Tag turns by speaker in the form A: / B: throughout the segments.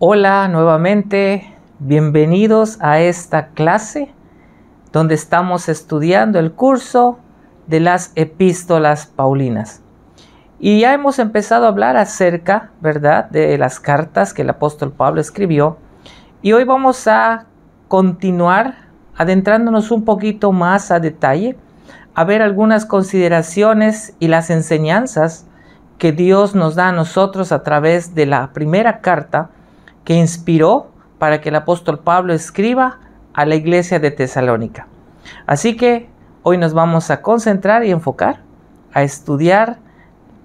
A: Hola nuevamente, bienvenidos a esta clase donde estamos estudiando el curso de las epístolas paulinas. Y ya hemos empezado a hablar acerca, ¿verdad?, de las cartas que el apóstol Pablo escribió y hoy vamos a continuar adentrándonos un poquito más a detalle, a ver algunas consideraciones y las enseñanzas que Dios nos da a nosotros a través de la primera carta que inspiró para que el apóstol Pablo escriba a la iglesia de Tesalónica. Así que hoy nos vamos a concentrar y enfocar a estudiar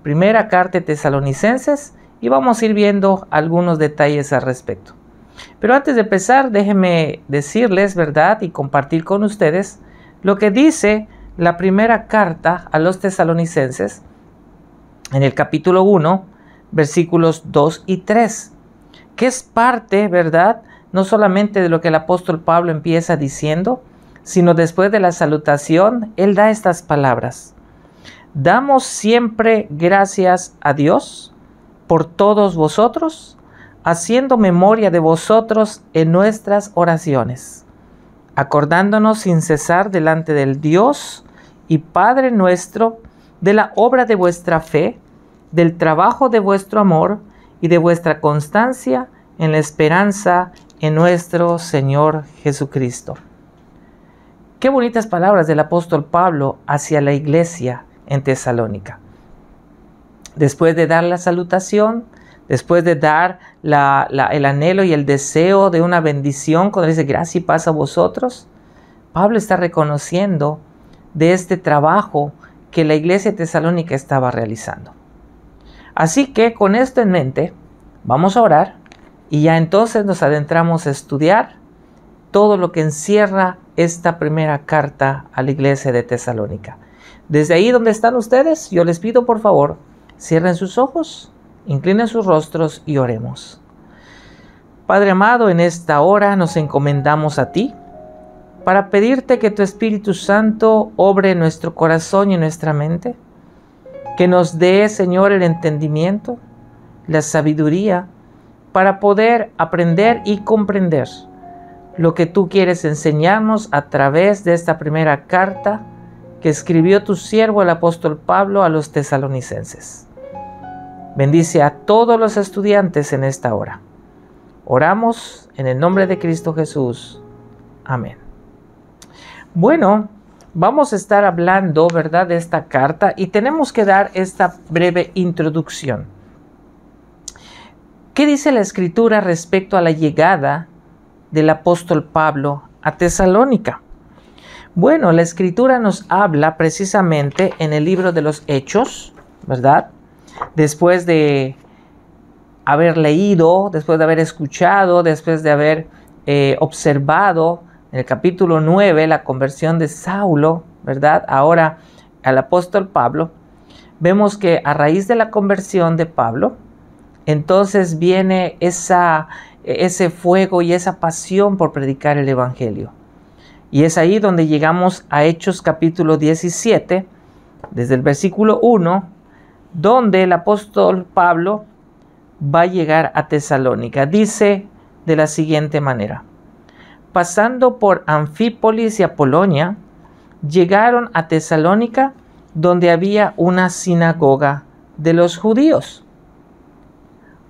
A: primera carta de tesalonicenses y vamos a ir viendo algunos detalles al respecto. Pero antes de empezar, déjenme decirles, ¿verdad? Y compartir con ustedes lo que dice la primera carta a los tesalonicenses en el capítulo 1, versículos 2 y 3, que es parte, ¿verdad? No solamente de lo que el apóstol Pablo empieza diciendo, sino después de la salutación, él da estas palabras. Damos siempre gracias a Dios por todos vosotros haciendo memoria de vosotros en nuestras oraciones, acordándonos sin cesar delante del Dios y Padre nuestro de la obra de vuestra fe, del trabajo de vuestro amor y de vuestra constancia en la esperanza en nuestro Señor Jesucristo. Qué bonitas palabras del apóstol Pablo hacia la iglesia en Tesalónica. Después de dar la salutación, después de dar el anhelo y el deseo de una bendición, cuando dice Gracias y paz a vosotros, Pablo está reconociendo de este trabajo que la iglesia tesalónica estaba realizando. Así que con esto en mente, vamos a orar y ya entonces nos adentramos a estudiar todo lo que encierra esta primera carta a la iglesia de Tesalónica. Desde ahí donde están ustedes, yo les pido por favor, cierren sus ojos Inclinen sus rostros y oremos. Padre amado, en esta hora nos encomendamos a ti para pedirte que tu Espíritu Santo obre en nuestro corazón y nuestra mente, que nos dé, Señor, el entendimiento, la sabiduría, para poder aprender y comprender lo que tú quieres enseñarnos a través de esta primera carta que escribió tu siervo el apóstol Pablo a los tesalonicenses. Bendice a todos los estudiantes en esta hora. Oramos en el nombre de Cristo Jesús. Amén. Bueno, vamos a estar hablando, ¿verdad?, de esta carta y tenemos que dar esta breve introducción. ¿Qué dice la escritura respecto a la llegada del apóstol Pablo a Tesalónica? Bueno, la escritura nos habla precisamente en el libro de los Hechos, ¿verdad? después de haber leído, después de haber escuchado, después de haber eh, observado en el capítulo 9 la conversión de Saulo, ¿verdad? Ahora al apóstol Pablo, vemos que a raíz de la conversión de Pablo, entonces viene esa, ese fuego y esa pasión por predicar el Evangelio. Y es ahí donde llegamos a Hechos capítulo 17, desde el versículo 1 donde el apóstol Pablo va a llegar a Tesalónica. Dice de la siguiente manera, pasando por Anfípolis y Apolonia, llegaron a Tesalónica, donde había una sinagoga de los judíos.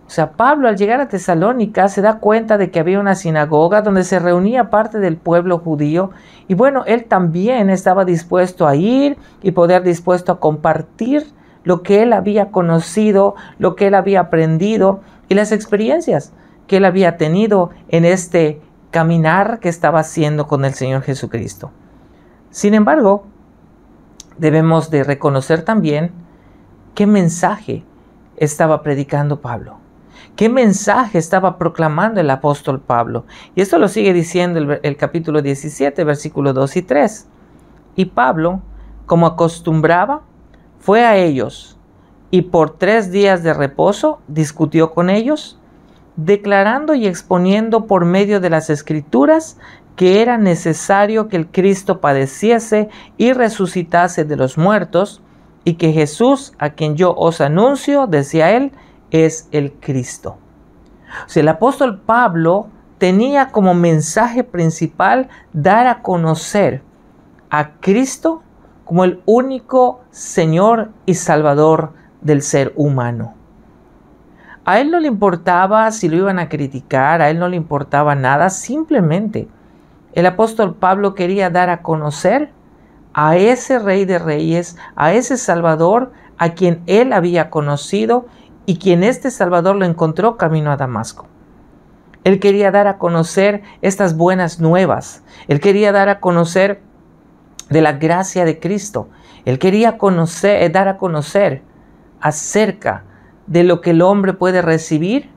A: O sea, Pablo al llegar a Tesalónica se da cuenta de que había una sinagoga donde se reunía parte del pueblo judío y bueno, él también estaba dispuesto a ir y poder dispuesto a compartir lo que él había conocido, lo que él había aprendido y las experiencias que él había tenido en este caminar que estaba haciendo con el Señor Jesucristo. Sin embargo, debemos de reconocer también qué mensaje estaba predicando Pablo, qué mensaje estaba proclamando el apóstol Pablo. Y esto lo sigue diciendo el, capítulo 17, versículos 2 y 3. Y Pablo, como acostumbraba, fue a ellos y por tres días de reposo discutió con ellos, declarando y exponiendo por medio de las escrituras que era necesario que el Cristo padeciese y resucitase de los muertos, y que Jesús, a quien yo os anuncio, decía él, es el Cristo. si el apóstol Pablo tenía como mensaje principal dar a conocer a Cristo como el único Señor y Salvador del ser humano. A él no le importaba si lo iban a criticar, a él no le importaba nada, simplemente el apóstol Pablo quería dar a conocer a ese rey de reyes, a ese Salvador, a quien él había conocido y quien este Salvador lo encontró camino a Damasco. Él quería dar a conocer estas buenas nuevas, él quería dar a conocer de la gracia de Cristo. Él quería eh, dar a conocer acerca de lo que el hombre puede recibir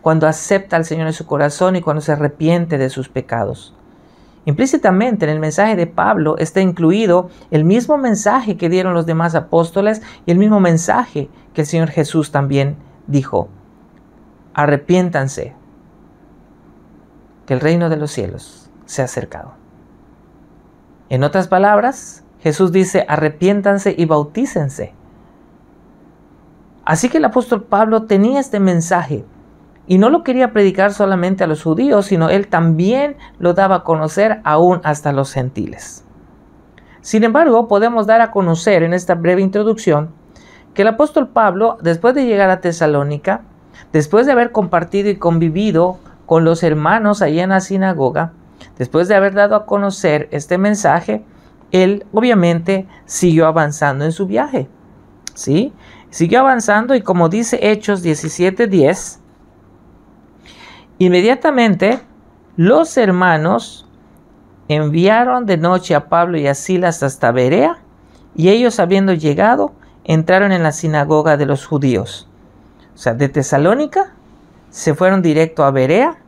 A: cuando acepta al Señor en su corazón y cuando se arrepiente de sus pecados. Implícitamente en el mensaje de Pablo está incluido el mismo mensaje que dieron los demás apóstoles y el mismo mensaje que el Señor Jesús también dijo. Arrepiéntanse, que el reino de los cielos se ha acercado. En otras palabras, Jesús dice, arrepiéntanse y bautícense. Así que el apóstol Pablo tenía este mensaje y no lo quería predicar solamente a los judíos, sino él también lo daba a conocer aún hasta los gentiles. Sin embargo, podemos dar a conocer en esta breve introducción que el apóstol Pablo, después de llegar a Tesalónica, después de haber compartido y convivido con los hermanos allí en la sinagoga, Después de haber dado a conocer este mensaje, él obviamente siguió avanzando en su viaje. ¿Sí? Siguió avanzando y como dice Hechos 17:10, inmediatamente los hermanos enviaron de noche a Pablo y a Silas hasta Berea, y ellos habiendo llegado, entraron en la sinagoga de los judíos. O sea, de Tesalónica se fueron directo a Berea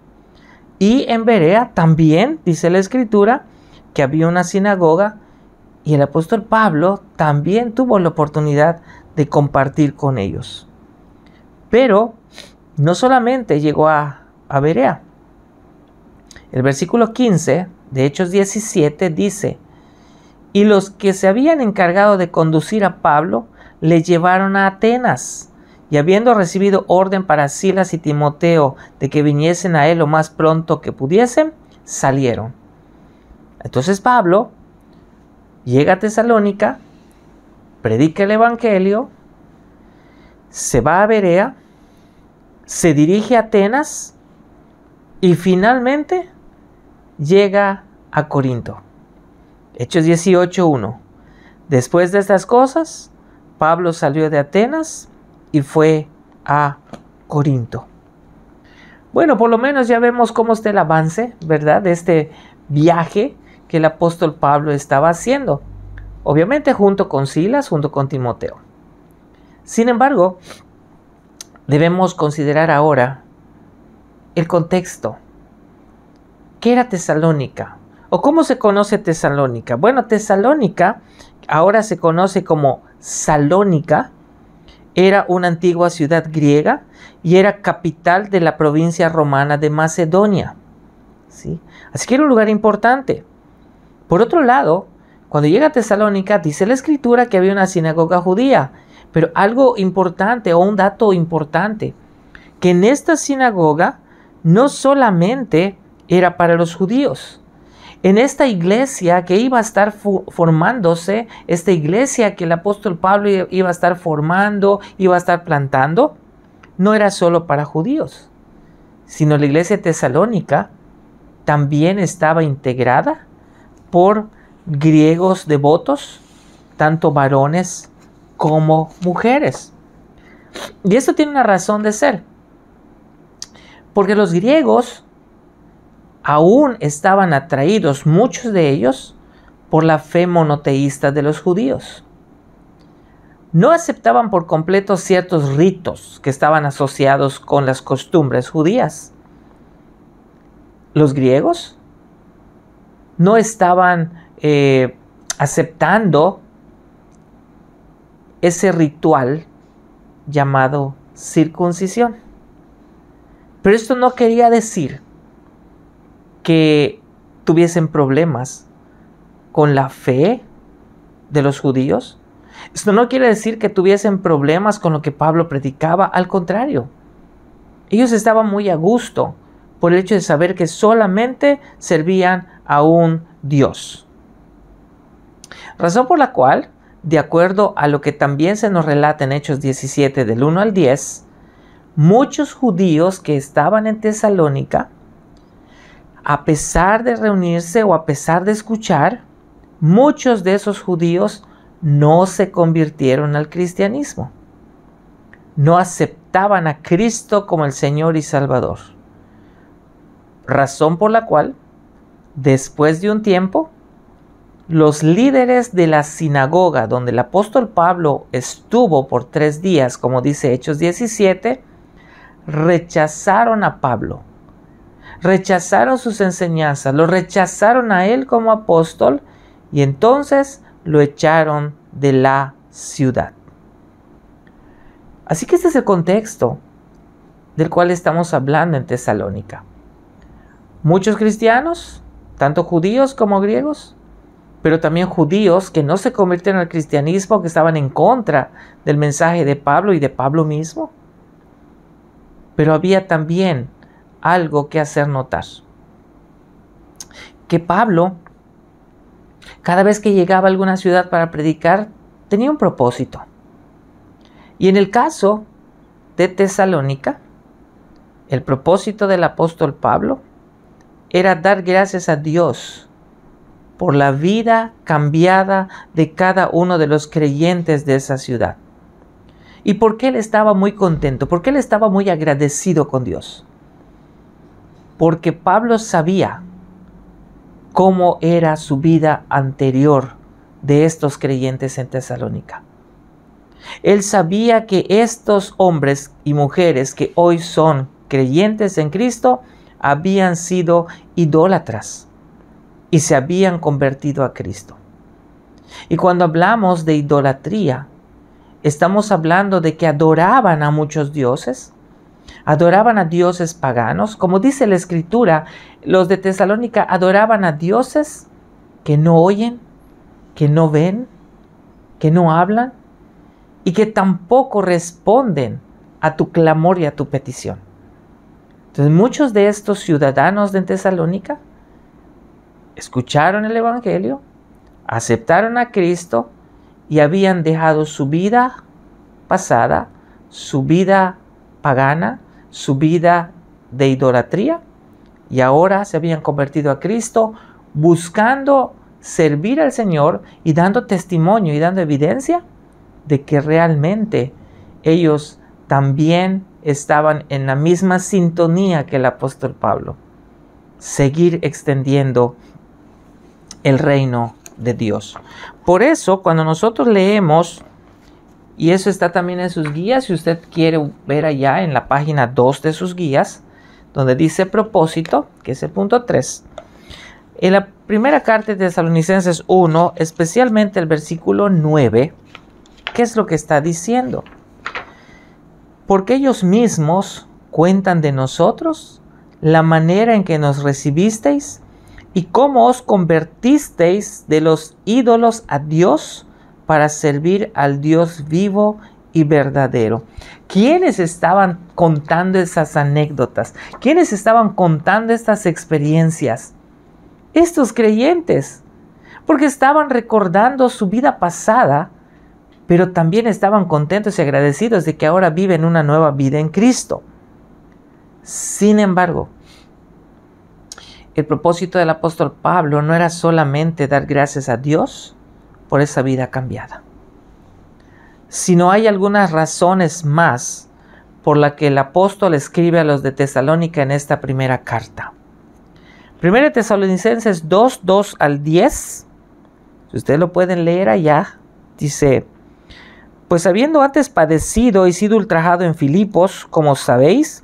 A: y en Berea también dice la escritura que había una sinagoga y el apóstol Pablo también tuvo la oportunidad de compartir con ellos. Pero no solamente llegó a, a Berea. El versículo 15 de Hechos 17 dice, y los que se habían encargado de conducir a Pablo le llevaron a Atenas y habiendo recibido orden para Silas y Timoteo de que viniesen a él lo más pronto que pudiesen, salieron. Entonces Pablo llega a Tesalónica, predica el Evangelio, se va a Berea, se dirige a Atenas y finalmente llega a Corinto. Hechos 18.1. Después de estas cosas, Pablo salió de Atenas y fue a Corinto. Bueno, por lo menos ya vemos cómo está el avance, ¿verdad? De este viaje que el apóstol Pablo estaba haciendo. Obviamente junto con Silas, junto con Timoteo. Sin embargo, debemos considerar ahora el contexto. ¿Qué era Tesalónica? ¿O cómo se conoce Tesalónica? Bueno, Tesalónica ahora se conoce como Salónica era una antigua ciudad griega y era capital de la provincia romana de Macedonia. ¿sí? Así que era un lugar importante. Por otro lado, cuando llega a Tesalónica, dice la escritura que había una sinagoga judía, pero algo importante o un dato importante, que en esta sinagoga no solamente era para los judíos, en esta iglesia que iba a estar formándose, esta iglesia que el apóstol Pablo iba a estar formando, iba a estar plantando, no era solo para judíos, sino la iglesia tesalónica también estaba integrada por griegos devotos, tanto varones como mujeres. Y esto tiene una razón de ser, porque los griegos aún estaban atraídos muchos de ellos por la fe monoteísta de los judíos. No aceptaban por completo ciertos ritos que estaban asociados con las costumbres judías. Los griegos no estaban eh, aceptando ese ritual llamado circuncisión. Pero esto no quería decir que tuviesen problemas con la fe de los judíos. Esto no quiere decir que tuviesen problemas con lo que Pablo predicaba, al contrario. Ellos estaban muy a gusto por el hecho de saber que solamente servían a un Dios. Razón por la cual, de acuerdo a lo que también se nos relata en Hechos 17 del 1 al 10, muchos judíos que estaban en Tesalónica a pesar de reunirse o a pesar de escuchar, muchos de esos judíos no se convirtieron al cristianismo. No aceptaban a Cristo como el Señor y Salvador. Razón por la cual, después de un tiempo, los líderes de la sinagoga donde el apóstol Pablo estuvo por tres días, como dice Hechos 17, rechazaron a Pablo rechazaron sus enseñanzas, lo rechazaron a él como apóstol y entonces lo echaron de la ciudad. Así que este es el contexto del cual estamos hablando en Tesalónica. Muchos cristianos, tanto judíos como griegos, pero también judíos que no se convirtieron al cristianismo, que estaban en contra del mensaje de Pablo y de Pablo mismo. Pero había también algo que hacer notar. Que Pablo, cada vez que llegaba a alguna ciudad para predicar, tenía un propósito. Y en el caso de Tesalónica, el propósito del apóstol Pablo era dar gracias a Dios por la vida cambiada de cada uno de los creyentes de esa ciudad. ¿Y por qué él estaba muy contento? ¿Por qué él estaba muy agradecido con Dios? porque Pablo sabía cómo era su vida anterior de estos creyentes en Tesalónica. Él sabía que estos hombres y mujeres que hoy son creyentes en Cristo habían sido idólatras y se habían convertido a Cristo. Y cuando hablamos de idolatría, estamos hablando de que adoraban a muchos dioses, Adoraban a dioses paganos. Como dice la escritura, los de Tesalónica adoraban a dioses que no oyen, que no ven, que no hablan y que tampoco responden a tu clamor y a tu petición. Entonces muchos de estos ciudadanos de Tesalónica escucharon el Evangelio, aceptaron a Cristo y habían dejado su vida pasada, su vida pagana, su vida de idolatría, y ahora se habían convertido a Cristo buscando servir al Señor y dando testimonio y dando evidencia de que realmente ellos también estaban en la misma sintonía que el apóstol Pablo. Seguir extendiendo el reino de Dios. Por eso, cuando nosotros leemos y eso está también en sus guías. Si usted quiere ver allá en la página 2 de sus guías, donde dice propósito, que es el punto 3. En la primera carta de Tesalonicenses 1, especialmente el versículo 9, ¿qué es lo que está diciendo? Porque ellos mismos cuentan de nosotros la manera en que nos recibisteis y cómo os convertisteis de los ídolos a Dios para servir al Dios vivo y verdadero. ¿Quiénes estaban contando esas anécdotas? ¿Quiénes estaban contando estas experiencias? Estos creyentes, porque estaban recordando su vida pasada, pero también estaban contentos y agradecidos de que ahora viven una nueva vida en Cristo. Sin embargo, el propósito del apóstol Pablo no era solamente dar gracias a Dios, por esa vida cambiada. Si no hay algunas razones más por la que el apóstol escribe a los de Tesalónica en esta primera carta. Primera Tesalonicenses 2, 2 al 10, si ustedes lo pueden leer allá, dice, pues habiendo antes padecido y sido ultrajado en Filipos, como sabéis,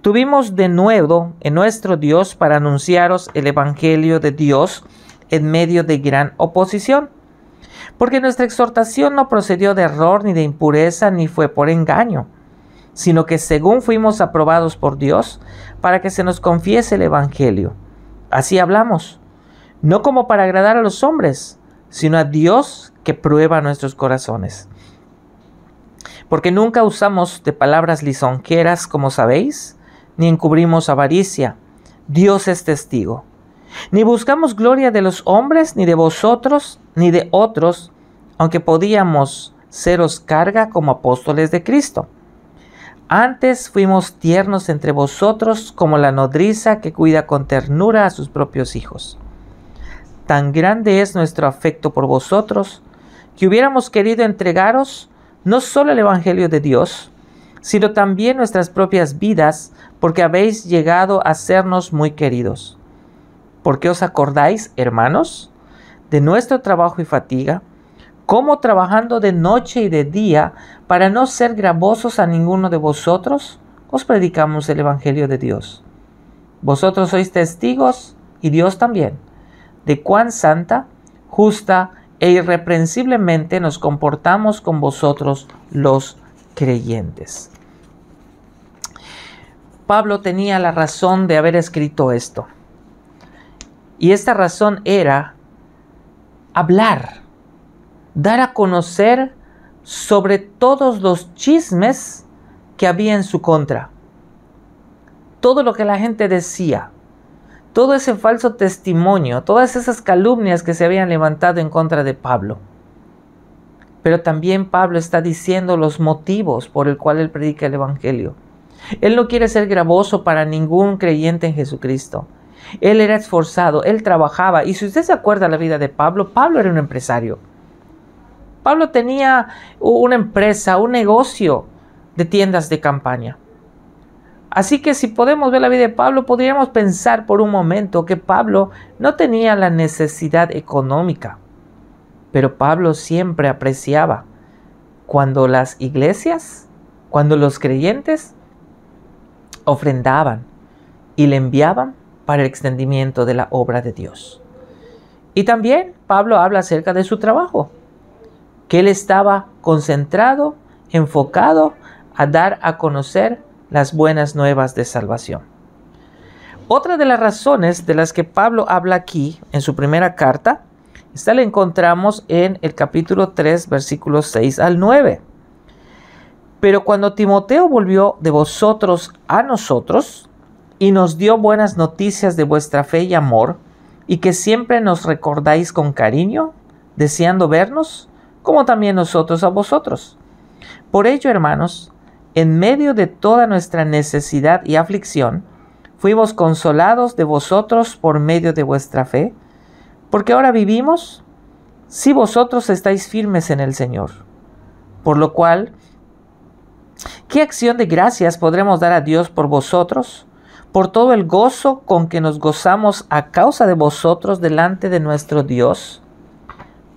A: tuvimos de nuevo en nuestro Dios para anunciaros el Evangelio de Dios en medio de gran oposición porque nuestra exhortación no procedió de error ni de impureza ni fue por engaño, sino que según fuimos aprobados por Dios para que se nos confiese el Evangelio. Así hablamos, no como para agradar a los hombres, sino a Dios que prueba nuestros corazones. Porque nunca usamos de palabras lisonjeras, como sabéis, ni encubrimos avaricia. Dios es testigo ni buscamos gloria de los hombres, ni de vosotros, ni de otros, aunque podíamos seros carga como apóstoles de Cristo. Antes fuimos tiernos entre vosotros como la nodriza que cuida con ternura a sus propios hijos. Tan grande es nuestro afecto por vosotros que hubiéramos querido entregaros no solo el Evangelio de Dios, sino también nuestras propias vidas, porque habéis llegado a sernos muy queridos. Por qué os acordáis, hermanos, de nuestro trabajo y fatiga, cómo trabajando de noche y de día, para no ser gravosos a ninguno de vosotros, os predicamos el Evangelio de Dios. Vosotros sois testigos, y Dios también, de cuán santa, justa e irreprensiblemente nos comportamos con vosotros los creyentes. Pablo tenía la razón de haber escrito esto. Y esta razón era hablar, dar a conocer sobre todos los chismes que había en su contra. Todo lo que la gente decía, todo ese falso testimonio, todas esas calumnias que se habían levantado en contra de Pablo. Pero también Pablo está diciendo los motivos por el cual él predica el Evangelio. Él no quiere ser gravoso para ningún creyente en Jesucristo. Él era esforzado, él trabajaba. Y si usted se acuerda la vida de Pablo, Pablo era un empresario. Pablo tenía una empresa, un negocio de tiendas de campaña. Así que si podemos ver la vida de Pablo, podríamos pensar por un momento que Pablo no tenía la necesidad económica, pero Pablo siempre apreciaba cuando las iglesias, cuando los creyentes ofrendaban y le enviaban para el extendimiento de la obra de Dios. Y también Pablo habla acerca de su trabajo, que él estaba concentrado, enfocado a dar a conocer las buenas nuevas de salvación. Otra de las razones de las que Pablo habla aquí en su primera carta, esta la encontramos en el capítulo 3, versículos 6 al 9. Pero cuando Timoteo volvió de vosotros a nosotros, y nos dio buenas noticias de vuestra fe y amor, y que siempre nos recordáis con cariño, deseando vernos, como también nosotros a vosotros. Por ello, hermanos, en medio de toda nuestra necesidad y aflicción, fuimos consolados de vosotros por medio de vuestra fe, porque ahora vivimos si vosotros estáis firmes en el Señor. Por lo cual, ¿qué acción de gracias podremos dar a Dios por vosotros? por todo el gozo con que nos gozamos a causa de vosotros delante de nuestro Dios,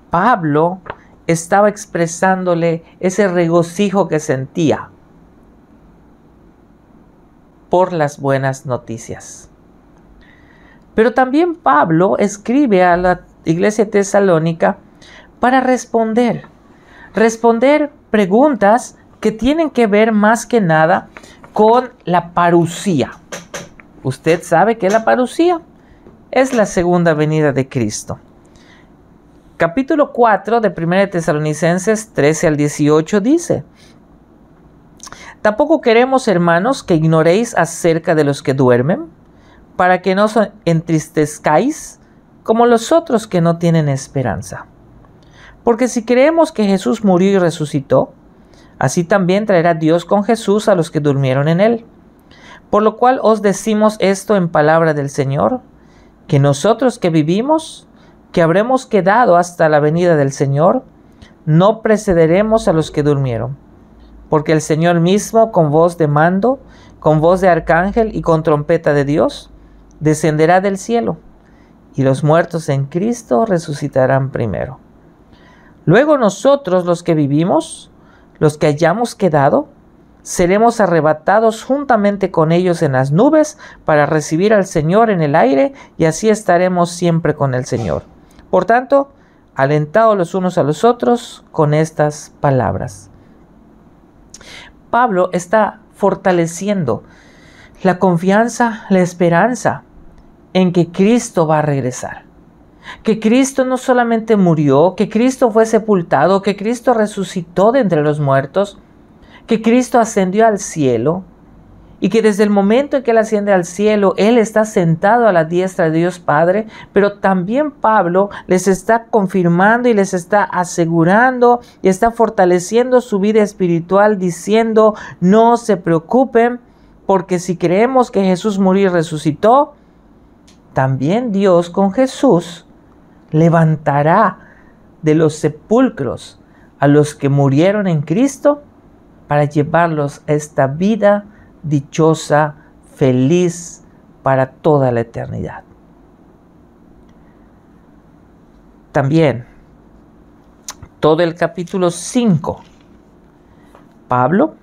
A: Pablo estaba expresándole ese regocijo que sentía por las buenas noticias. Pero también Pablo escribe a la iglesia tesalónica para responder, responder preguntas que tienen que ver más que nada con la parucía. Usted sabe que la parucía es la segunda venida de Cristo. Capítulo 4 de 1 de Tesalonicenses 13 al 18 dice, Tampoco queremos, hermanos, que ignoréis acerca de los que duermen, para que no os entristezcáis como los otros que no tienen esperanza. Porque si creemos que Jesús murió y resucitó, así también traerá Dios con Jesús a los que durmieron en él. Por lo cual os decimos esto en palabra del Señor, que nosotros que vivimos, que habremos quedado hasta la venida del Señor, no precederemos a los que durmieron. Porque el Señor mismo, con voz de mando, con voz de arcángel y con trompeta de Dios, descenderá del cielo, y los muertos en Cristo resucitarán primero. Luego nosotros los que vivimos, los que hayamos quedado, seremos arrebatados juntamente con ellos en las nubes para recibir al Señor en el aire y así estaremos siempre con el Señor. Por tanto, alentados los unos a los otros con estas palabras. Pablo está fortaleciendo la confianza, la esperanza en que Cristo va a regresar. Que Cristo no solamente murió, que Cristo fue sepultado, que Cristo resucitó de entre los muertos, que Cristo ascendió al cielo y que desde el momento en que Él asciende al cielo, Él está sentado a la diestra de Dios Padre, pero también Pablo les está confirmando y les está asegurando y está fortaleciendo su vida espiritual diciendo, no se preocupen, porque si creemos que Jesús murió y resucitó, también Dios con Jesús levantará de los sepulcros a los que murieron en Cristo para llevarlos a esta vida dichosa, feliz para toda la eternidad. También, todo el capítulo 5, Pablo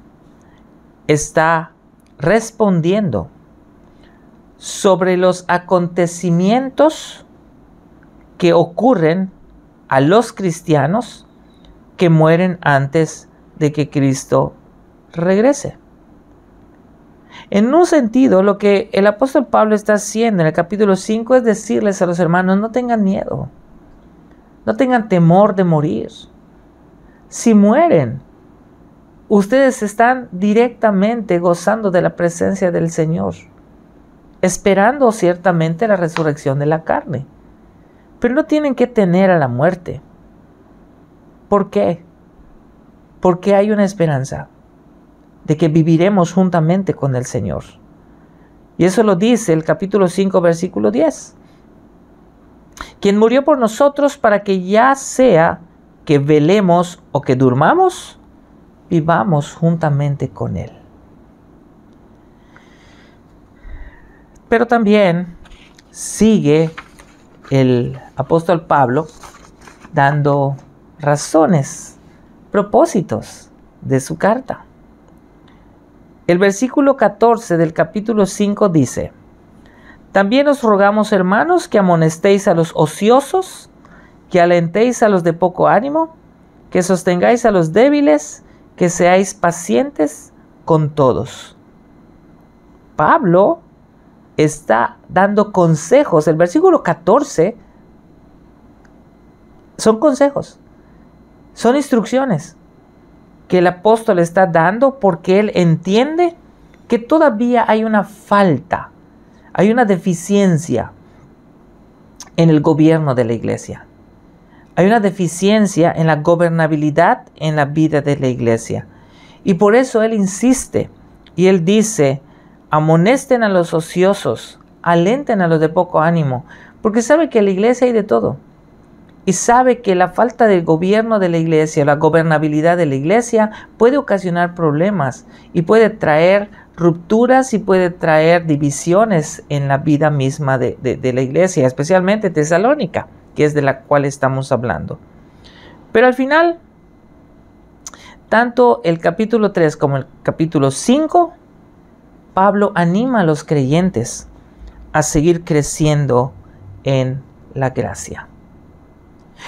A: está respondiendo sobre los acontecimientos que ocurren a los cristianos que mueren antes de que Cristo regrese. En un sentido, lo que el apóstol Pablo está haciendo en el capítulo 5 es decirles a los hermanos, no tengan miedo, no tengan temor de morir. Si mueren, ustedes están directamente gozando de la presencia del Señor, esperando ciertamente la resurrección de la carne. Pero no tienen que tener a la muerte. ¿Por qué? porque hay una esperanza de que viviremos juntamente con el Señor. Y eso lo dice el capítulo 5, versículo 10. Quien murió por nosotros para que ya sea que velemos o que durmamos, vivamos juntamente con Él. Pero también sigue el apóstol Pablo dando razones propósitos de su carta. El versículo 14 del capítulo 5 dice, También os rogamos, hermanos, que amonestéis a los ociosos, que alentéis a los de poco ánimo, que sostengáis a los débiles, que seáis pacientes con todos. Pablo está dando consejos. El versículo 14 son consejos. Son instrucciones que el apóstol está dando porque él entiende que todavía hay una falta, hay una deficiencia en el gobierno de la iglesia. Hay una deficiencia en la gobernabilidad en la vida de la iglesia. Y por eso él insiste y él dice, amonesten a los ociosos, alenten a los de poco ánimo, porque sabe que en la iglesia hay de todo y sabe que la falta de gobierno de la iglesia, la gobernabilidad de la iglesia puede ocasionar problemas y puede traer rupturas y puede traer divisiones en la vida misma de, de la iglesia, especialmente tesalónica, que es de la cual estamos hablando. Pero al final, tanto el capítulo 3 como el capítulo 5, Pablo anima a los creyentes a seguir creciendo en la gracia.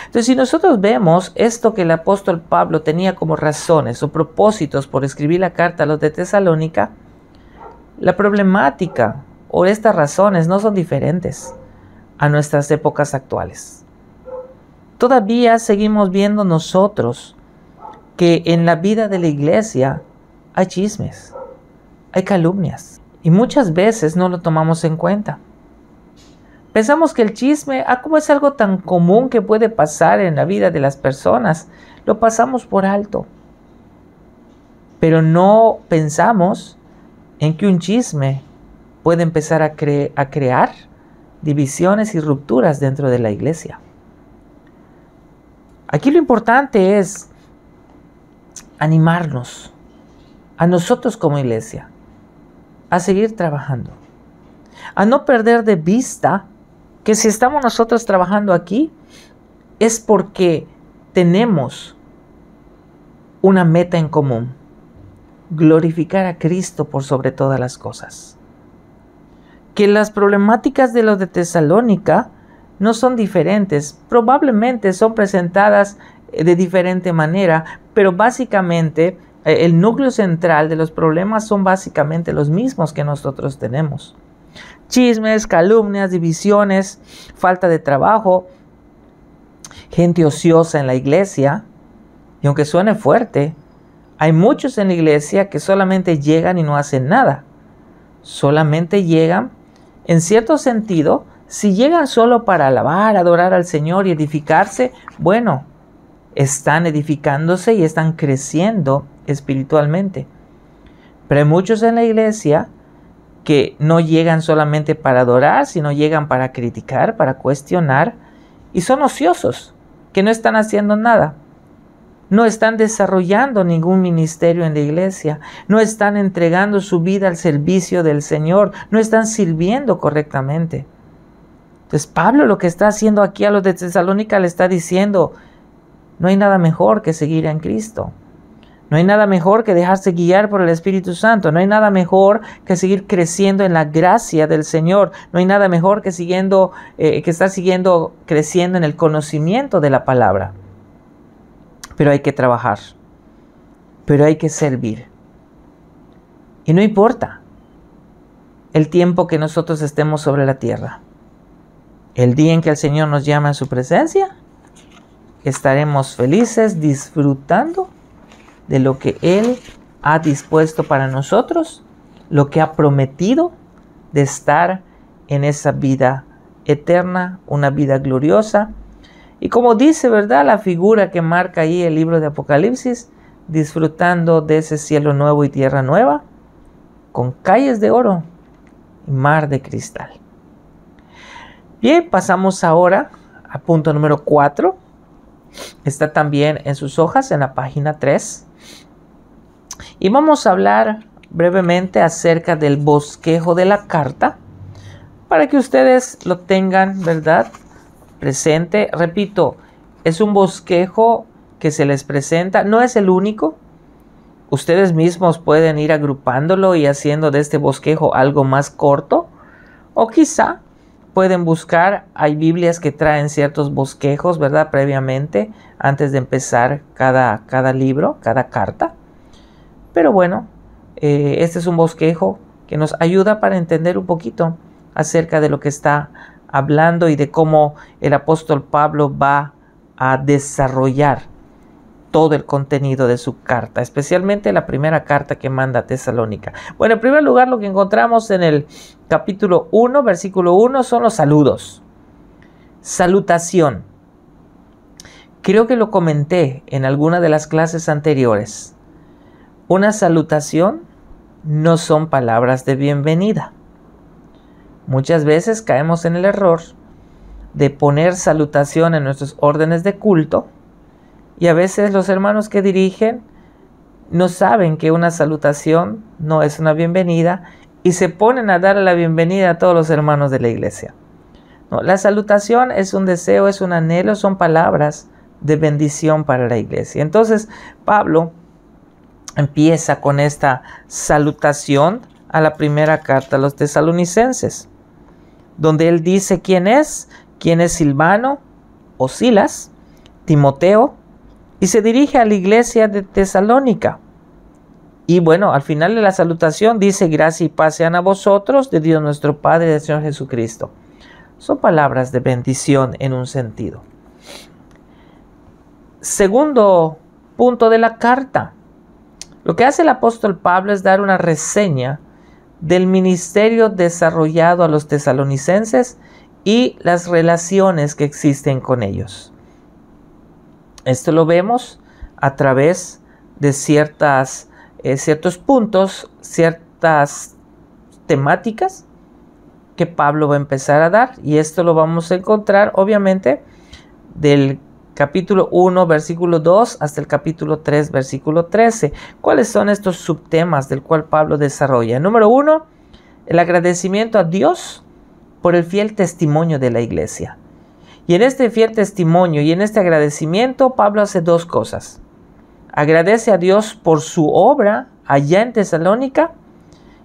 A: Entonces, si nosotros vemos esto que el apóstol Pablo tenía como razones o propósitos por escribir la carta a los de Tesalónica, la problemática o estas razones no son diferentes a nuestras épocas actuales. Todavía seguimos viendo nosotros que en la vida de la iglesia hay chismes, hay calumnias y muchas veces no lo tomamos en cuenta. Pensamos que el chisme, ah, como es algo tan común que puede pasar en la vida de las personas, lo pasamos por alto. Pero no pensamos en que un chisme puede empezar a, a crear divisiones y rupturas dentro de la iglesia. Aquí lo importante es animarnos a nosotros como iglesia a seguir trabajando, a no perder de vista que si estamos nosotros trabajando aquí es porque tenemos una meta en común, glorificar a Cristo por sobre todas las cosas. Que las problemáticas de los de Tesalónica no son diferentes, probablemente son presentadas eh, de diferente manera, pero básicamente eh, el núcleo central de los problemas son básicamente los mismos que nosotros tenemos chismes, calumnias, divisiones, falta de trabajo, gente ociosa en la iglesia. Y aunque suene fuerte, hay muchos en la iglesia que solamente llegan y no hacen nada. Solamente llegan, en cierto sentido, si llegan solo para alabar, adorar al Señor y edificarse, bueno, están edificándose y están creciendo espiritualmente. Pero hay muchos en la iglesia que no llegan solamente para adorar, sino llegan para criticar, para cuestionar, y son ociosos, que no están haciendo nada. No están desarrollando ningún ministerio en la iglesia, no están entregando su vida al servicio del Señor, no están sirviendo correctamente. Entonces Pablo lo que está haciendo aquí a los de Tesalónica le está diciendo, no hay nada mejor que seguir en Cristo. No hay nada mejor que dejarse guiar por el Espíritu Santo. No hay nada mejor que seguir creciendo en la gracia del Señor. No hay nada mejor que, siguiendo, eh, que estar siguiendo creciendo en el conocimiento de la palabra. Pero hay que trabajar. Pero hay que servir. Y no importa el tiempo que nosotros estemos sobre la tierra. El día en que el Señor nos llama a su presencia, estaremos felices disfrutando de lo que Él ha dispuesto para nosotros, lo que ha prometido de estar en esa vida eterna, una vida gloriosa. Y como dice, ¿verdad? La figura que marca ahí el libro de Apocalipsis, disfrutando de ese cielo nuevo y tierra nueva, con calles de oro y mar de cristal. Bien, pasamos ahora a punto número 4. Está también en sus hojas, en la página 3. Y vamos a hablar brevemente acerca del bosquejo de la carta para que ustedes lo tengan, ¿verdad? Presente. Repito, es un bosquejo que se les presenta, no es el único. Ustedes mismos pueden ir agrupándolo y haciendo de este bosquejo algo más corto. O quizá pueden buscar, hay Biblias que traen ciertos bosquejos, ¿verdad? Previamente, antes de empezar cada, cada libro, cada carta. Pero bueno, eh, este es un bosquejo que nos ayuda para entender un poquito acerca de lo que está hablando y de cómo el apóstol Pablo va a desarrollar todo el contenido de su carta, especialmente la primera carta que manda a Tesalónica. Bueno, en primer lugar, lo que encontramos en el capítulo 1, versículo 1, son los saludos. Salutación. Creo que lo comenté en alguna de las clases anteriores. Una salutación no son palabras de bienvenida. Muchas veces caemos en el error de poner salutación en nuestros órdenes de culto y a veces los hermanos que dirigen no saben que una salutación no es una bienvenida y se ponen a dar la bienvenida a todos los hermanos de la iglesia. la salutación es un deseo, es un anhelo, son palabras de bendición para la iglesia. Entonces, Pablo empieza con esta salutación a la primera carta a los tesalonicenses, donde él dice quién es, quién es Silvano o Silas, Timoteo, y se dirige a la iglesia de Tesalónica. Y bueno, al final de la salutación dice, gracia y paz sean a vosotros, de Dios nuestro Padre y del Señor Jesucristo. Son palabras de bendición en un sentido. Segundo punto de la carta, lo que hace el apóstol Pablo es dar una reseña del ministerio desarrollado a los tesalonicenses y las relaciones que existen con ellos. Esto lo vemos a través de ciertas, eh, ciertos puntos, ciertas temáticas que Pablo va a empezar a dar y esto lo vamos a encontrar obviamente del capítulo 1, versículo 2 hasta el capítulo 3, versículo 13. ¿Cuáles son estos subtemas del cual Pablo desarrolla? Número 1, el agradecimiento a Dios por el fiel testimonio de la iglesia. Y en este fiel testimonio y en este agradecimiento, Pablo hace dos cosas. Agradece a Dios por su obra allá en Tesalónica.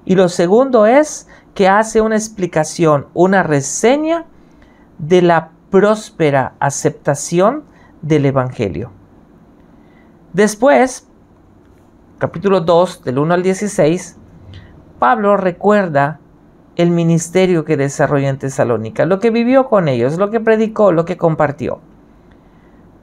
A: Y lo segundo es que hace una explicación, una reseña de la próspera aceptación del Evangelio. Después, capítulo 2, del 1 al 16, Pablo recuerda el ministerio que desarrolló en Tesalónica, lo que vivió con ellos, lo que predicó, lo que compartió.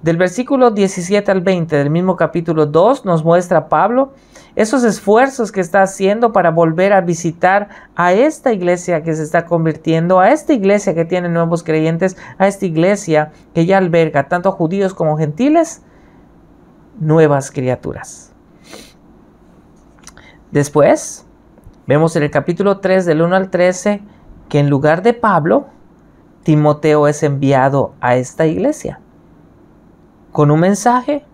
A: Del versículo 17 al 20 del mismo capítulo 2 nos muestra Pablo esos esfuerzos que está haciendo para volver a visitar a esta iglesia que se está convirtiendo, a esta iglesia que tiene nuevos creyentes, a esta iglesia que ya alberga tanto judíos como gentiles, nuevas criaturas. Después, vemos en el capítulo 3 del 1 al 13 que en lugar de Pablo, Timoteo es enviado a esta iglesia con un mensaje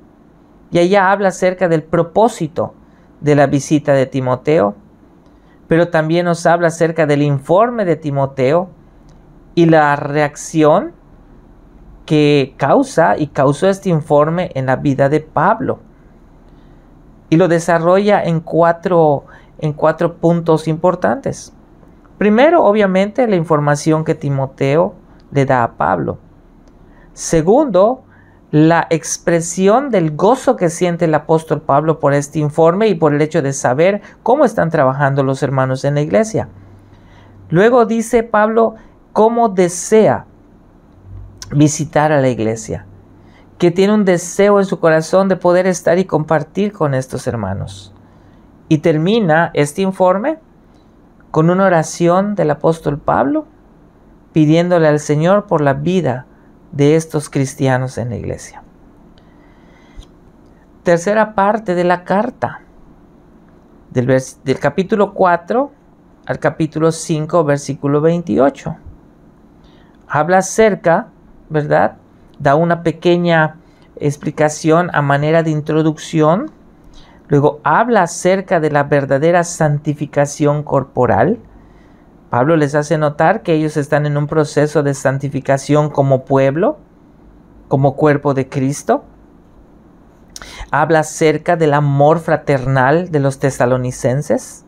A: y ella habla acerca del propósito de la visita de Timoteo, pero también nos habla acerca del informe de Timoteo y la reacción que causa y causó este informe en la vida de Pablo. Y lo desarrolla en cuatro, en cuatro puntos importantes. Primero, obviamente, la información que Timoteo le da a Pablo. Segundo, la expresión del gozo que siente el apóstol Pablo por este informe y por el hecho de saber cómo están trabajando los hermanos en la iglesia. Luego dice Pablo cómo desea visitar a la iglesia, que tiene un deseo en su corazón de poder estar y compartir con estos hermanos. Y termina este informe con una oración del apóstol Pablo pidiéndole al Señor por la vida de estos cristianos en la iglesia. Tercera parte de la carta, del, capítulo 4 al capítulo 5, versículo 28. Habla acerca, ¿verdad? Da una pequeña explicación a manera de introducción. Luego habla acerca de la verdadera santificación corporal Pablo les hace notar que ellos están en un proceso de santificación como pueblo, como cuerpo de Cristo. Habla acerca del amor fraternal de los tesalonicenses.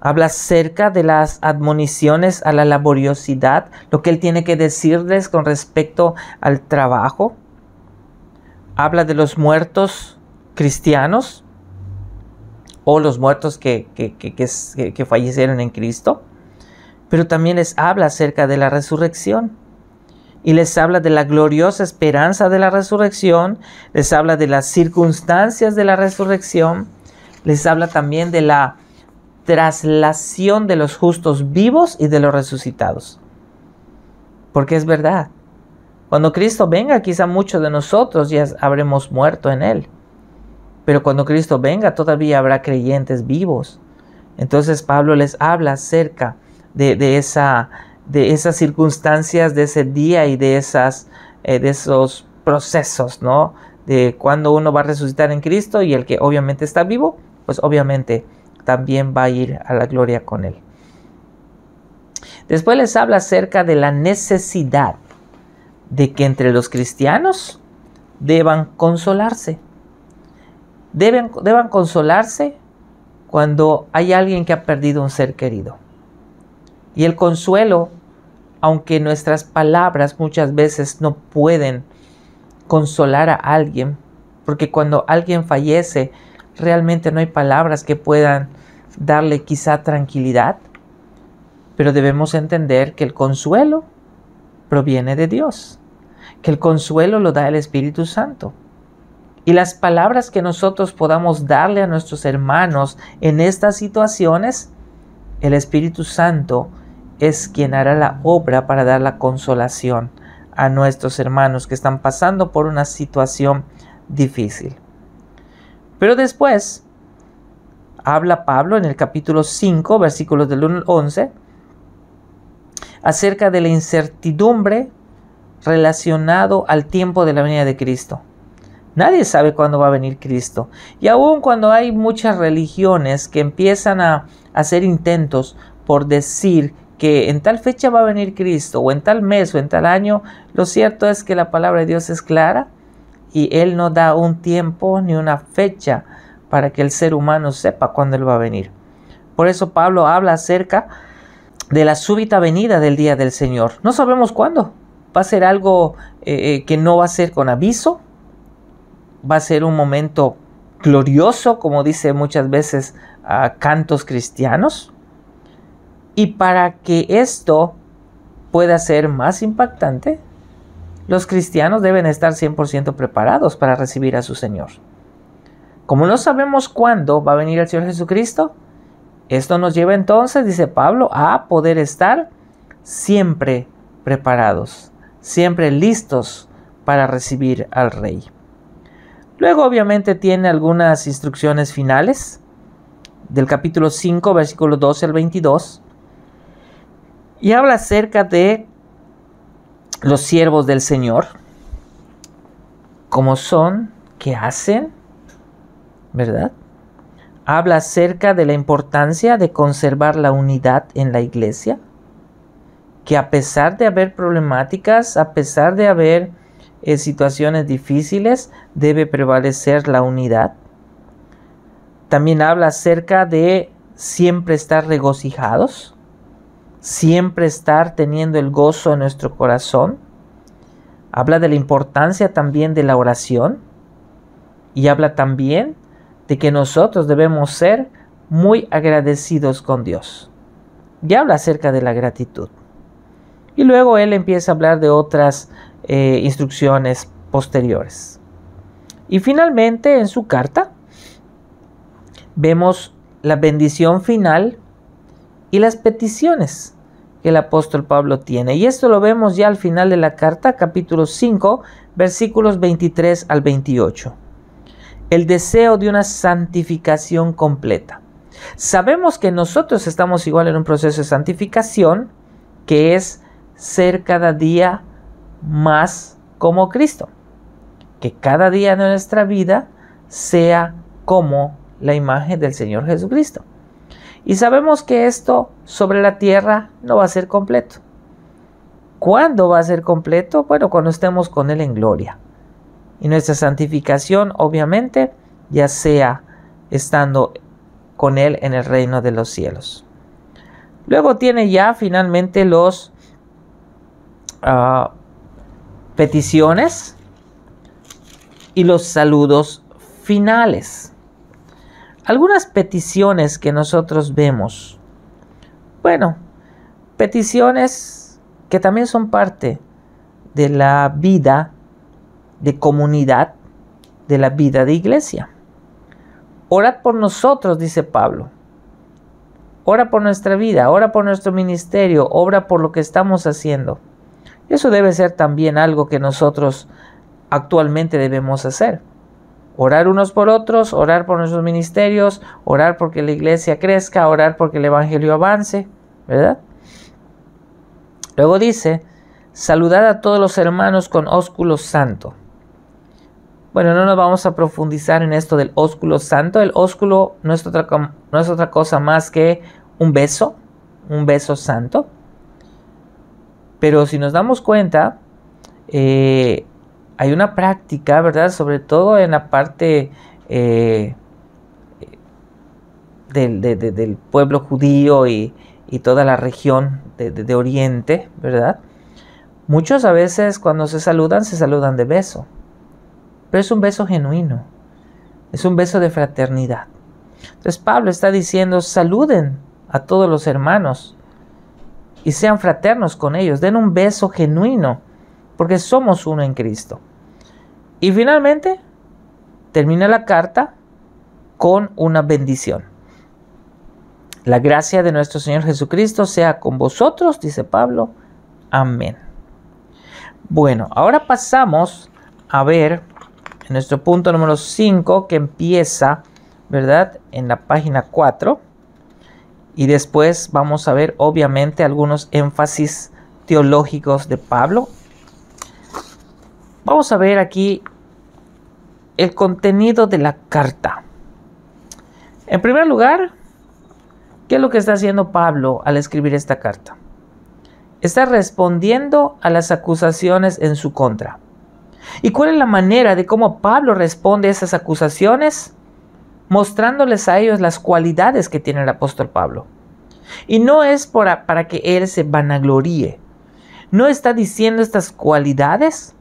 A: Habla acerca de las admoniciones a la laboriosidad, lo que él tiene que decirles con respecto al trabajo. Habla de los muertos cristianos, o los muertos que, que, que, fallecieron en Cristo, pero también les habla acerca de la resurrección. Y les habla de la gloriosa esperanza de la resurrección, les habla de las circunstancias de la resurrección, les habla también de la traslación de los justos vivos y de los resucitados. Porque es verdad, cuando Cristo venga, quizá muchos de nosotros ya habremos muerto en Él pero cuando Cristo venga todavía habrá creyentes vivos. Entonces Pablo les habla acerca de, esa, de esas circunstancias, de ese día y de, esas, eh, de esos procesos, ¿no? De cuando uno va a resucitar en Cristo y el que obviamente está vivo, pues obviamente también va a ir a la gloria con él. Después les habla acerca de la necesidad de que entre los cristianos deban consolarse. Deben, deban consolarse cuando hay alguien que ha perdido un ser querido. Y el consuelo, aunque nuestras palabras muchas veces no pueden consolar a alguien, porque cuando alguien fallece, realmente no hay palabras que puedan darle quizá tranquilidad, pero debemos entender que el consuelo proviene de Dios, que el consuelo lo da el Espíritu Santo. Y las palabras que nosotros podamos darle a nuestros hermanos en estas situaciones, el Espíritu Santo es quien hará la obra para dar la consolación a nuestros hermanos que están pasando por una situación difícil. Pero después, habla Pablo en el capítulo 5, versículos del 1 al 11, acerca de la incertidumbre relacionado al tiempo de la venida de Cristo. Nadie sabe cuándo va a venir Cristo. Y aun cuando hay muchas religiones que empiezan a hacer intentos por decir que en tal fecha va a venir Cristo, o en tal mes, o en tal año, lo cierto es que la palabra de Dios es clara y Él no da un tiempo ni una fecha para que el ser humano sepa cuándo Él va a venir. Por eso Pablo habla acerca de la súbita venida del día del Señor. No sabemos cuándo. Va a ser algo eh, eh, que no va a ser con aviso, va a ser un momento glorioso, como dice muchas veces a cantos cristianos. Y para que esto pueda ser más impactante, los cristianos deben estar 100% preparados para recibir a su Señor. Como no sabemos cuándo va a venir el Señor Jesucristo, esto nos lleva entonces, dice Pablo, a poder estar siempre preparados, siempre listos para recibir al Rey. Luego obviamente tiene algunas instrucciones finales del capítulo 5, versículo 12 al 22, y habla acerca de los siervos del Señor, cómo son, qué hacen, ¿verdad? Habla acerca de la importancia de conservar la unidad en la iglesia, que a pesar de haber problemáticas, a pesar de haber en situaciones difíciles debe prevalecer la unidad. También habla acerca de siempre estar regocijados, siempre estar teniendo el gozo en nuestro corazón. Habla de la importancia también de la oración y habla también de que nosotros debemos ser muy agradecidos con Dios. Y habla acerca de la gratitud. Y luego él empieza a hablar de otras eh, instrucciones posteriores. Y finalmente en su carta vemos la bendición final y las peticiones que el apóstol Pablo tiene. Y esto lo vemos ya al final de la carta, capítulo 5, versículos 23 al 28. El deseo de una santificación completa. Sabemos que nosotros estamos igual en un proceso de santificación, que es ser cada día más como Cristo. Que cada día de nuestra vida sea como la imagen del Señor Jesucristo. Y sabemos que esto sobre la tierra no va a ser completo. ¿Cuándo va a ser completo? Bueno, cuando estemos con Él en gloria. Y nuestra santificación, obviamente, ya sea estando con Él en el reino de los cielos. Luego tiene ya finalmente los Ah, peticiones y los saludos finales. Algunas peticiones que nosotros vemos. Bueno, peticiones que también son parte de la vida de comunidad, de la vida de iglesia. Orad por nosotros, dice Pablo. Ora por nuestra vida, ora por nuestro ministerio, obra por lo que estamos haciendo. Eso debe ser también algo que nosotros actualmente debemos hacer. Orar unos por otros, orar por nuestros ministerios, orar porque la iglesia crezca, orar porque el Evangelio avance, ¿verdad? Luego dice, saludad a todos los hermanos con ósculo santo. Bueno, no nos vamos a profundizar en esto del ósculo santo. El ósculo no otra, no es otra cosa más que un beso, un beso santo. Pero si nos damos cuenta, eh, hay una práctica, ¿verdad? Sobre todo en la parte eh, del, pueblo judío y, toda la región de, de, Oriente, ¿verdad? Muchos a veces cuando se saludan, se saludan de beso. Pero es un beso genuino. Es un beso de fraternidad. Entonces Pablo está diciendo, saluden a todos los hermanos y sean fraternos con ellos, den un beso genuino, porque somos uno en Cristo. Y finalmente, termina la carta con una bendición. La gracia de nuestro Señor Jesucristo sea con vosotros, dice Pablo. Amén. Bueno, ahora pasamos a ver en nuestro punto número 5 que empieza, ¿verdad? En la página 4. Y después vamos a ver obviamente algunos énfasis teológicos de Pablo. Vamos a ver aquí el contenido de la carta. En primer lugar, ¿qué es lo que está haciendo Pablo al escribir esta carta? Está respondiendo a las acusaciones en su contra. ¿Y cuál es la manera de cómo Pablo responde a esas acusaciones? mostrándoles a ellos las cualidades que tiene el apóstol Pablo. Y no es para, para que él se vanagloríe. No está diciendo estas cualidades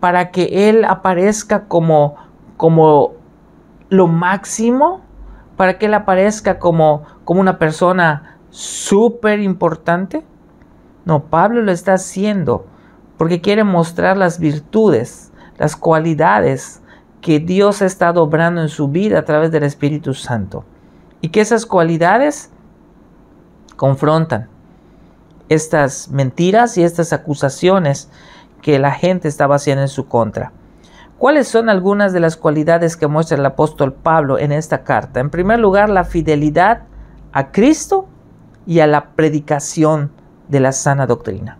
A: para que él aparezca como, como lo máximo, para que él aparezca como, como una persona súper importante. No, Pablo lo está haciendo porque quiere mostrar las virtudes, las cualidades, que Dios está obrando en su vida a través del Espíritu Santo. Y que esas cualidades confrontan estas mentiras y estas acusaciones que la gente estaba haciendo en su contra. ¿Cuáles son algunas de las cualidades que muestra el apóstol Pablo en esta carta? En primer lugar, la fidelidad a Cristo y a la predicación de la sana doctrina.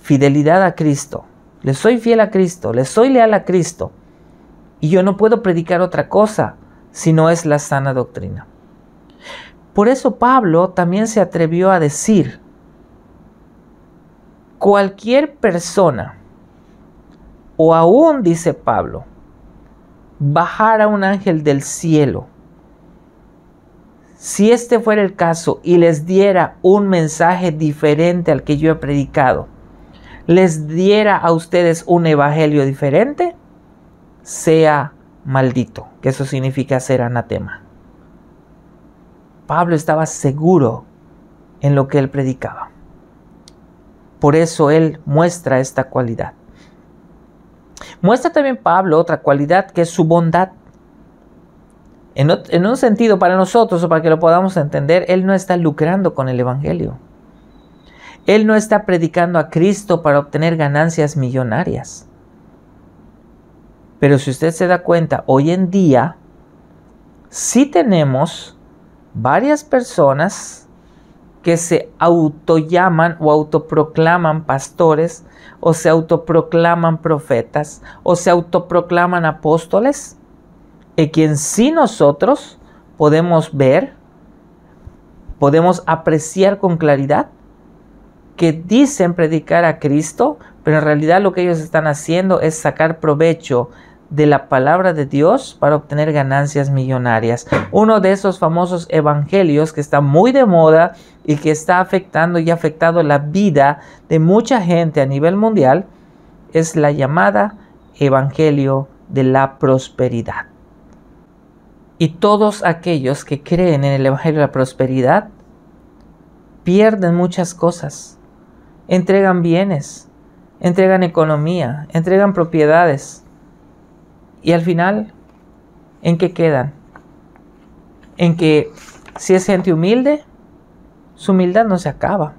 A: Fidelidad a Cristo le soy fiel a Cristo, le soy leal a Cristo, y yo no puedo predicar otra cosa si no es la sana doctrina. Por eso Pablo también se atrevió a decir, cualquier persona, o aún, dice Pablo, bajara un ángel del cielo, si este fuera el caso y les diera un mensaje diferente al que yo he predicado, les diera a ustedes un evangelio diferente, sea maldito, que eso significa ser anatema. Pablo estaba seguro en lo que él predicaba. Por eso él muestra esta cualidad. Muestra también Pablo otra cualidad que es su bondad. En, un sentido, para nosotros o para que lo podamos entender, él no está lucrando con el Evangelio. Él no está predicando a Cristo para obtener ganancias millonarias. Pero si usted se da cuenta, hoy en día sí tenemos varias personas que se autollaman o autoproclaman pastores o se autoproclaman profetas o se autoproclaman apóstoles, y quien sí nosotros podemos ver, podemos apreciar con claridad que dicen predicar a Cristo, pero en realidad lo que ellos están haciendo es sacar provecho de la palabra de Dios para obtener ganancias millonarias. Uno de esos famosos evangelios que está muy de moda y que está afectando y ha afectado la vida de mucha gente a nivel mundial es la llamada evangelio de la prosperidad. Y todos aquellos que creen en el evangelio de la prosperidad pierden muchas cosas entregan bienes, entregan economía, entregan propiedades. Y al final, ¿en qué quedan? En que si es gente humilde, su humildad no se acaba.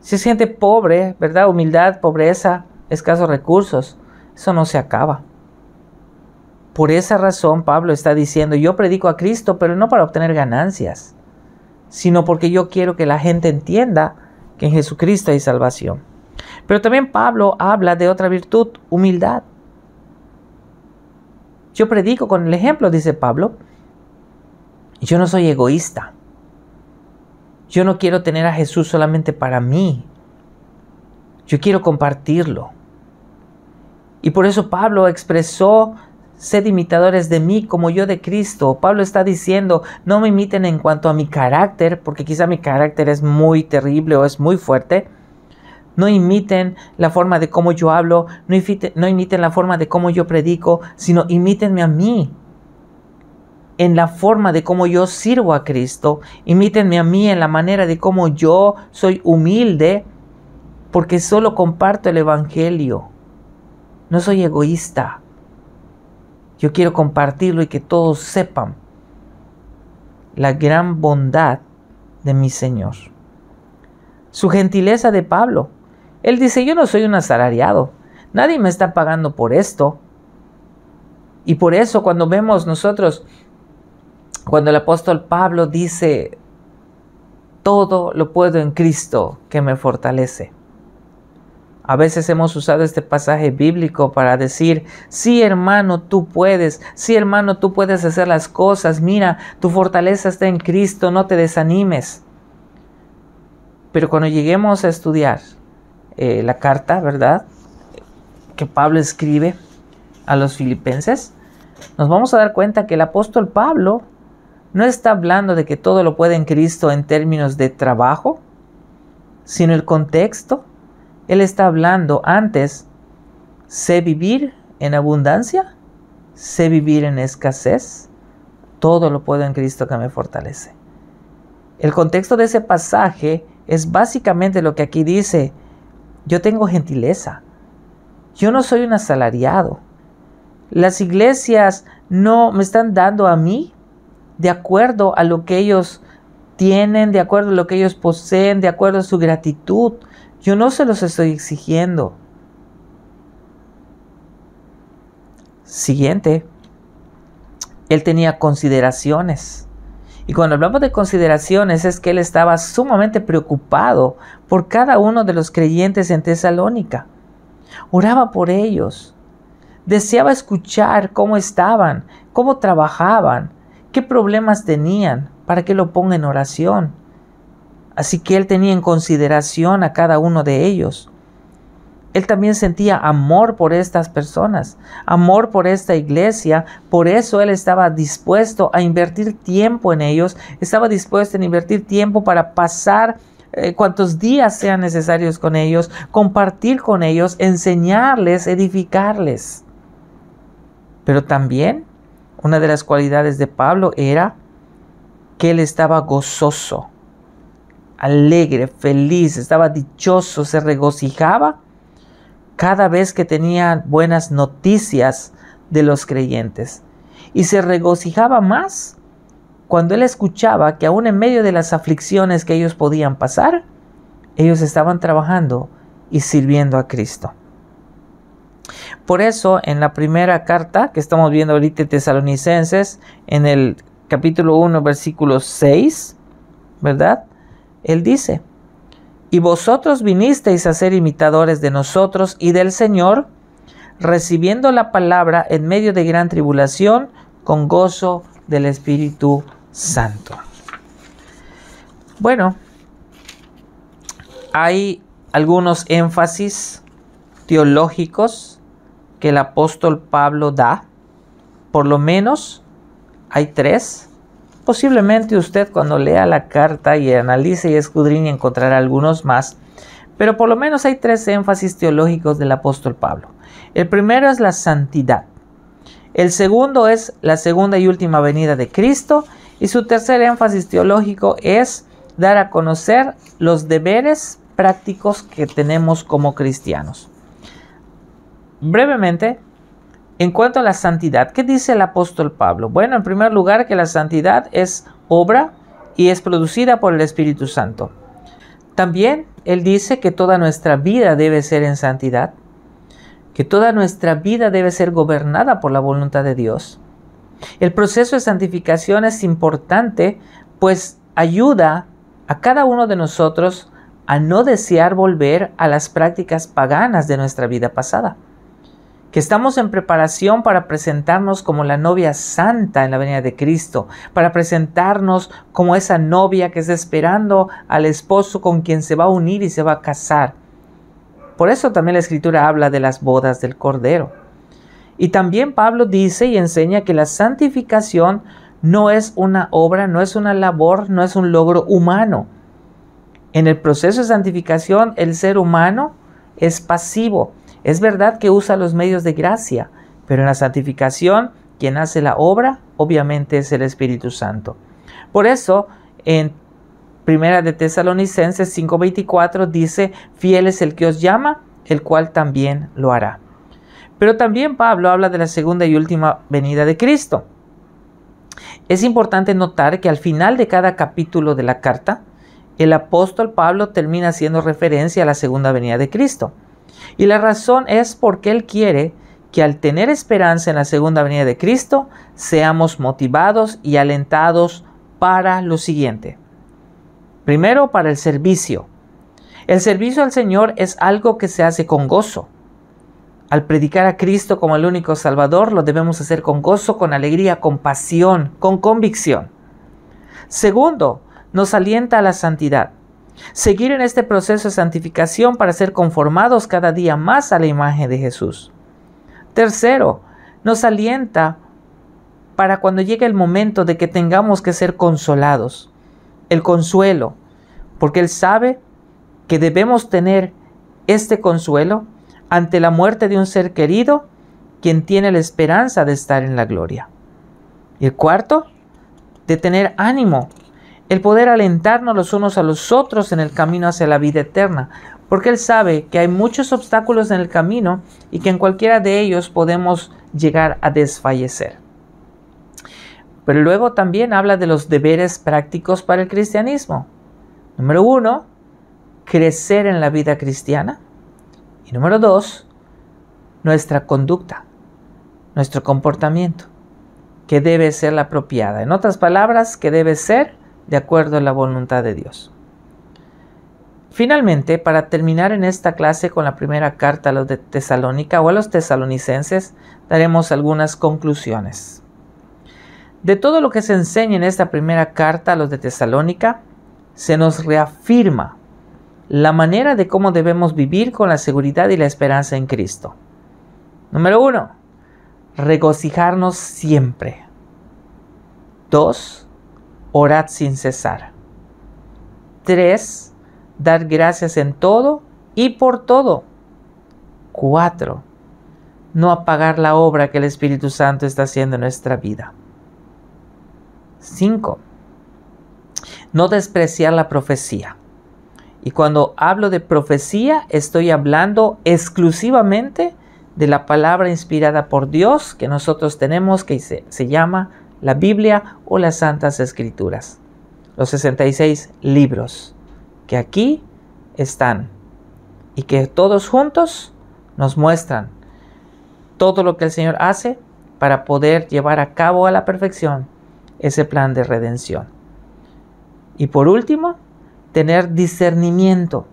A: Si es gente pobre, ¿verdad? Humildad, pobreza, escasos recursos, eso no se acaba. Por esa razón Pablo está diciendo, yo predico a Cristo, pero no para obtener ganancias, sino porque yo quiero que la gente entienda en Jesucristo hay salvación. Pero también Pablo habla de otra virtud, humildad. Yo predico con el ejemplo, dice Pablo. Yo no soy egoísta. Yo no quiero tener a Jesús solamente para mí. Yo quiero compartirlo. Y por eso Pablo expresó Sed imitadores de mí como yo de Cristo. Pablo está diciendo, no me imiten en cuanto a mi carácter, porque quizá mi carácter es muy terrible o es muy fuerte. No imiten la forma de cómo yo hablo, no, imiten, la forma de cómo yo predico, sino imítenme a mí en la forma de cómo yo sirvo a Cristo. Imítenme a mí en la manera de cómo yo soy humilde, porque solo comparto el Evangelio. No soy egoísta. Yo quiero compartirlo y que todos sepan la gran bondad de mi Señor. Su gentileza de Pablo. Él dice, yo no soy un asalariado, nadie me está pagando por esto. Y por eso cuando vemos nosotros, cuando el apóstol Pablo dice, todo lo puedo en Cristo que me fortalece. A veces hemos usado este pasaje bíblico para decir, sí hermano, tú puedes, sí hermano, tú puedes hacer las cosas, mira, tu fortaleza está en Cristo, no te desanimes. Pero cuando lleguemos a estudiar eh, la carta, ¿verdad? Que Pablo escribe a los filipenses, nos vamos a dar cuenta que el apóstol Pablo no está hablando de que todo lo puede en Cristo en términos de trabajo, sino el contexto él está hablando antes, sé vivir en abundancia, sé vivir en escasez, todo lo puedo en Cristo que me fortalece. El contexto de ese pasaje es básicamente lo que aquí dice, yo tengo gentileza, yo no soy un asalariado, las iglesias no me están dando a mí de acuerdo a lo que ellos tienen, de acuerdo a lo que ellos poseen, de acuerdo a su gratitud, yo no se los estoy exigiendo. Siguiente. Él tenía consideraciones. Y cuando hablamos de consideraciones es que él estaba sumamente preocupado por cada uno de los creyentes en Tesalónica. Oraba por ellos. Deseaba escuchar cómo estaban, cómo trabajaban, qué problemas tenían, para que lo ponga en oración. Así que Él tenía en consideración a cada uno de ellos. Él también sentía amor por estas personas, amor por esta iglesia, por eso Él estaba dispuesto a invertir tiempo en ellos, estaba dispuesto a invertir tiempo para pasar eh, cuantos días sean necesarios con ellos, compartir con ellos, enseñarles, edificarles. Pero también una de las cualidades de Pablo era que Él estaba gozoso alegre, feliz, estaba dichoso, se regocijaba cada vez que tenía buenas noticias de los creyentes. Y se regocijaba más cuando él escuchaba que aún en medio de las aflicciones que ellos podían pasar, ellos estaban trabajando y sirviendo a Cristo. Por eso, en la primera carta que estamos viendo ahorita, Tesalonicenses, en el capítulo 1, versículo 6, ¿verdad? Él dice, y vosotros vinisteis a ser imitadores de nosotros y del Señor, recibiendo la palabra en medio de gran tribulación con gozo del Espíritu Santo. Bueno, hay algunos énfasis teológicos que el apóstol Pablo da, por lo menos hay tres Posiblemente usted cuando lea la carta y analice y escudriñe encontrará algunos más, pero por lo menos hay tres énfasis teológicos del apóstol Pablo. El primero es la santidad. El segundo es la segunda y última venida de Cristo. Y su tercer énfasis teológico es dar a conocer los deberes prácticos que tenemos como cristianos. Brevemente, en cuanto a la santidad, ¿qué dice el apóstol Pablo? Bueno, en primer lugar, que la santidad es obra y es producida por el Espíritu Santo. También él dice que toda nuestra vida debe ser en santidad, que toda nuestra vida debe ser gobernada por la voluntad de Dios. El proceso de santificación es importante, pues ayuda a cada uno de nosotros a no desear volver a las prácticas paganas de nuestra vida pasada que estamos en preparación para presentarnos como la novia santa en la venida de Cristo, para presentarnos como esa novia que está esperando al esposo con quien se va a unir y se va a casar. Por eso también la escritura habla de las bodas del Cordero. Y también Pablo dice y enseña que la santificación no es una obra, no es una labor, no es un logro humano. En el proceso de santificación el ser humano es pasivo, es verdad que usa los medios de gracia, pero en la santificación quien hace la obra obviamente es el Espíritu Santo. Por eso en Primera de Tesalonicenses 5:24 dice, fiel es el que os llama, el cual también lo hará. Pero también Pablo habla de la segunda y última venida de Cristo. Es importante notar que al final de cada capítulo de la carta, el apóstol Pablo termina haciendo referencia a la segunda venida de Cristo. Y la razón es porque Él quiere que al tener esperanza en la segunda venida de Cristo, seamos motivados y alentados para lo siguiente. Primero, para el servicio. El servicio al Señor es algo que se hace con gozo. Al predicar a Cristo como el único Salvador, lo debemos hacer con gozo, con alegría, con pasión, con convicción. Segundo, nos alienta a la santidad. Seguir en este proceso de santificación para ser conformados cada día más a la imagen de Jesús. Tercero, nos alienta para cuando llegue el momento de que tengamos que ser consolados. El consuelo, porque Él sabe que debemos tener este consuelo ante la muerte de un ser querido, quien tiene la esperanza de estar en la gloria. Y el cuarto, de tener ánimo el poder alentarnos los unos a los otros en el camino hacia la vida eterna, porque Él sabe que hay muchos obstáculos en el camino y que en cualquiera de ellos podemos llegar a desfallecer. Pero luego también habla de los deberes prácticos para el cristianismo. Número uno, crecer en la vida cristiana. Y número dos, nuestra conducta, nuestro comportamiento, que debe ser la apropiada. En otras palabras, que debe ser de acuerdo a la voluntad de Dios. Finalmente, para terminar en esta clase con la primera carta a los de Tesalónica o a los tesalonicenses, daremos algunas conclusiones. De todo lo que se enseña en esta primera carta a los de Tesalónica, se nos reafirma la manera de cómo debemos vivir con la seguridad y la esperanza en Cristo. Número uno, regocijarnos siempre. Dos, orad sin cesar. 3. Dar gracias en todo y por todo. 4. No apagar la obra que el Espíritu Santo está haciendo en nuestra vida. 5. No despreciar la profecía. Y cuando hablo de profecía, estoy hablando exclusivamente de la palabra inspirada por Dios que nosotros tenemos que se, se llama la Biblia o las Santas Escrituras. Los 66 libros que aquí están y que todos juntos nos muestran todo lo que el Señor hace para poder llevar a cabo a la perfección ese plan de redención. Y por último, tener discernimiento,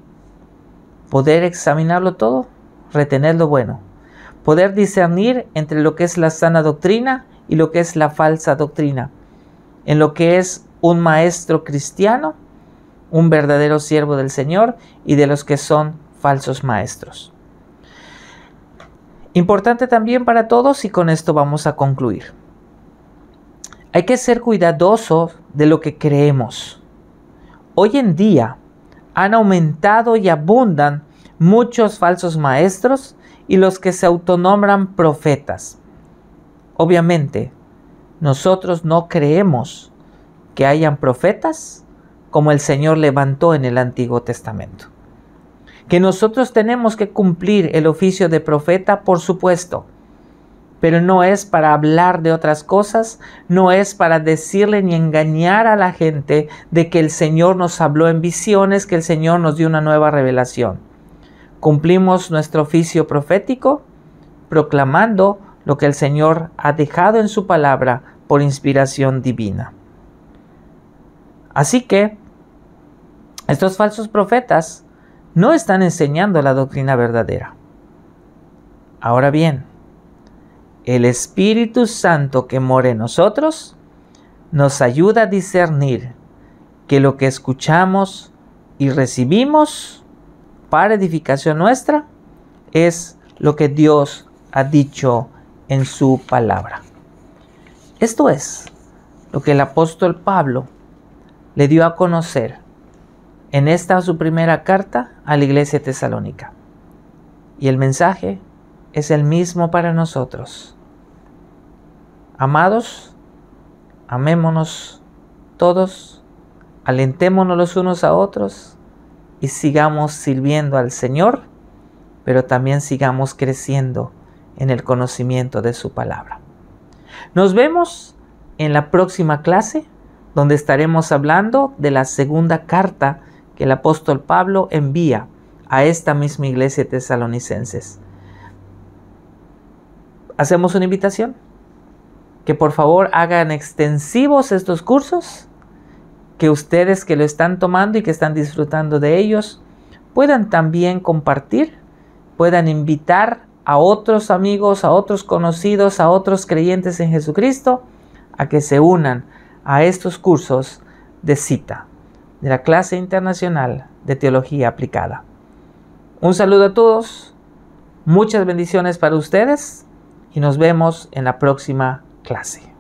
A: poder examinarlo todo, retener lo bueno, poder discernir entre lo que es la sana doctrina y lo que es la falsa doctrina, en lo que es un maestro cristiano, un verdadero siervo del Señor y de los que son falsos maestros. Importante también para todos y con esto vamos a concluir. Hay que ser cuidadosos de lo que creemos. Hoy en día han aumentado y abundan muchos falsos maestros y los que se autonombran profetas. Obviamente, nosotros no creemos que hayan profetas como el Señor levantó en el Antiguo Testamento. Que nosotros tenemos que cumplir el oficio de profeta, por supuesto, pero no es para hablar de otras cosas, no es para decirle ni engañar a la gente de que el Señor nos habló en visiones, que el Señor nos dio una nueva revelación. Cumplimos nuestro oficio profético proclamando lo que el Señor ha dejado en su palabra por inspiración divina. Así que estos falsos profetas no están enseñando la doctrina verdadera. Ahora bien, el Espíritu Santo que mora en nosotros nos ayuda a discernir que lo que escuchamos y recibimos para edificación nuestra es lo que Dios ha dicho en su palabra. Esto es lo que el apóstol Pablo le dio a conocer en esta su primera carta a la iglesia tesalónica. Y el mensaje es el mismo para nosotros. Amados, amémonos todos, alentémonos los unos a otros y sigamos sirviendo al Señor, pero también sigamos creciendo en el conocimiento de su palabra. Nos vemos en la próxima clase donde estaremos hablando de la segunda carta que el apóstol Pablo envía a esta misma iglesia de tesalonicenses. Hacemos una invitación, que por favor hagan extensivos estos cursos, que ustedes que lo están tomando y que están disfrutando de ellos puedan también compartir, puedan invitar a otros amigos, a otros conocidos, a otros creyentes en Jesucristo, a que se unan a estos cursos de cita de la clase internacional de teología aplicada. Un saludo a todos, muchas bendiciones para ustedes y nos vemos en la próxima clase.